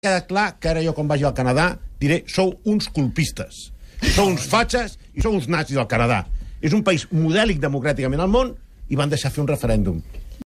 quedat clar que ara jo, quan vagi al Canadà, diré sou uns culpistes, sou uns fatxes i sou uns nazis al Canadà. És un país modèlic democràticament al món i van deixar fer un referèndum.